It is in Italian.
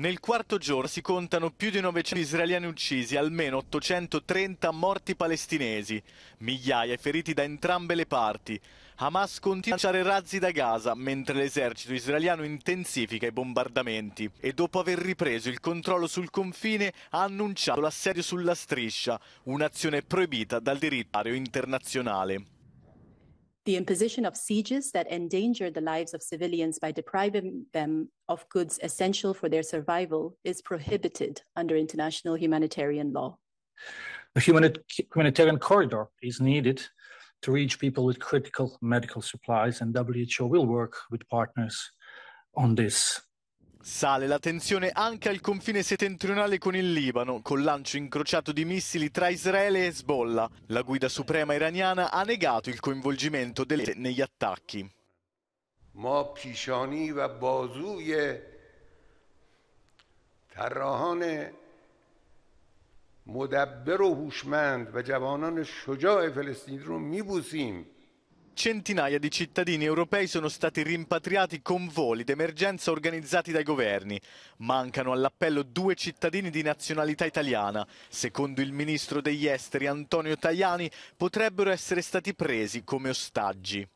Nel quarto giorno si contano più di 900 israeliani uccisi, almeno 830 morti palestinesi, migliaia feriti da entrambe le parti. Hamas continua a lanciare razzi da Gaza, mentre l'esercito israeliano intensifica i bombardamenti e dopo aver ripreso il controllo sul confine ha annunciato l'assedio sulla striscia, un'azione proibita dal diritto internazionale. the imposition of sieges that endanger the lives of civilians by depriving them of goods essential for their survival is prohibited under international humanitarian law. A humanitarian corridor is needed to reach people with critical medical supplies, and WHO will work with partners on this. Sale la tensione anche al confine settentrionale con il Libano, col lancio incrociato di missili tra Israele e Hezbollah. La guida suprema iraniana ha negato il coinvolgimento delle negli attacchi. ما پیشانی و بازوی طراحان مدبر و هوشمند و جوانان شجاع فلسطین رو میبوسیم centinaia di cittadini europei sono stati rimpatriati con voli d'emergenza organizzati dai governi. Mancano all'appello due cittadini di nazionalità italiana. Secondo il ministro degli esteri Antonio Tajani potrebbero essere stati presi come ostaggi.